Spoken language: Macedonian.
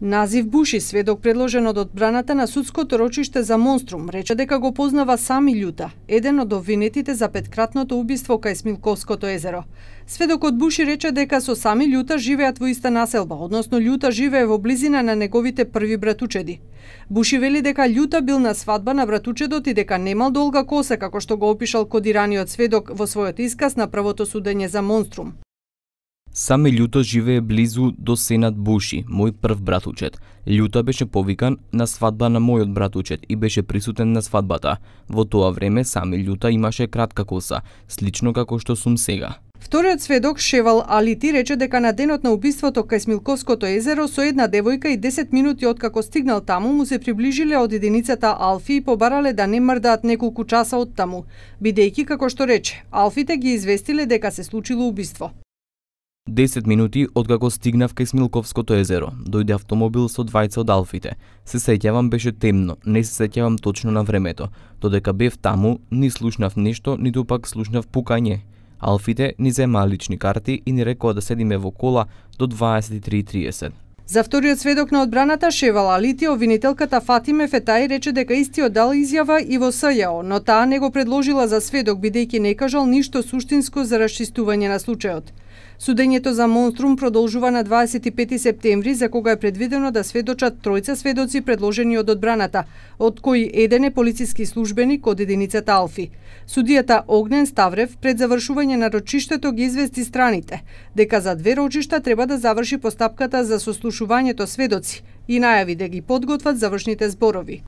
Назив Буши, сведок предложен од одбраната на судското рочиште за Монструм, рече дека го познава сами Лјута, еден од обвинетите за петкратното убиство кај Смилковското езеро. Сведокот Буши рече дека со сами Лјута живеат во иста населба, односно Лјута живее во близина на неговите први братучеди. Буши вели дека Лјута бил на свадба на братучедот и дека немал долга коса како што го опишал кодираниот сведок во својот исказ на првото судење за Монструм. Саме Лјуто живее близу до Сенат Буши, мој прв братучет. Лјуто беше повикан на свадба на мојот братучет и беше присутен на свадбата. Во тоа време сами Лјута имаше кратка коса, слично како што сум сега. Вториот сведок Шевал Алити рече дека на денот на убиството кај Смилковското езеро со една девојка и 10 минути откако стигнал таму му се приближиле од единицата Алфи и побарале да не мрдаат неколку часа од таму, бидејќи како што рече, Алфите ги известиле дека се случило убиство. 10 минути откако стигнав кај Смилковското езеро, дојде автомобил со двајца од алфите. Се сеќавам беше темно, не се сеќавам точно на времето. Додека бев таму, ни слушнав нешто, ни пак слушнав пукање. Алфите ни зема лични карти и ни рекоа да седиме во кола до 23.30. За вториот сведок на одбраната Шевал Алити, обвинителката Фатиме Фетај рече дека истиот дал изјава и во СЈО, но таа не го предложила за сведок бидејќи не кажал ништо суштинско за расчистување на случајот. Судењето за Монструм продолжува на 25 септември, за кога е предвидено да сведочат тројца сведоци предложени од одбраната, од кои еден е полициски службеник од единицата Алфи. Судијата Огнен Ставрев пред завршување на рочиштето ги извести страните, дека за две рочишта треба да заврши постапката за сослушувањето сведоци и најави да ги подготват завршните зборови.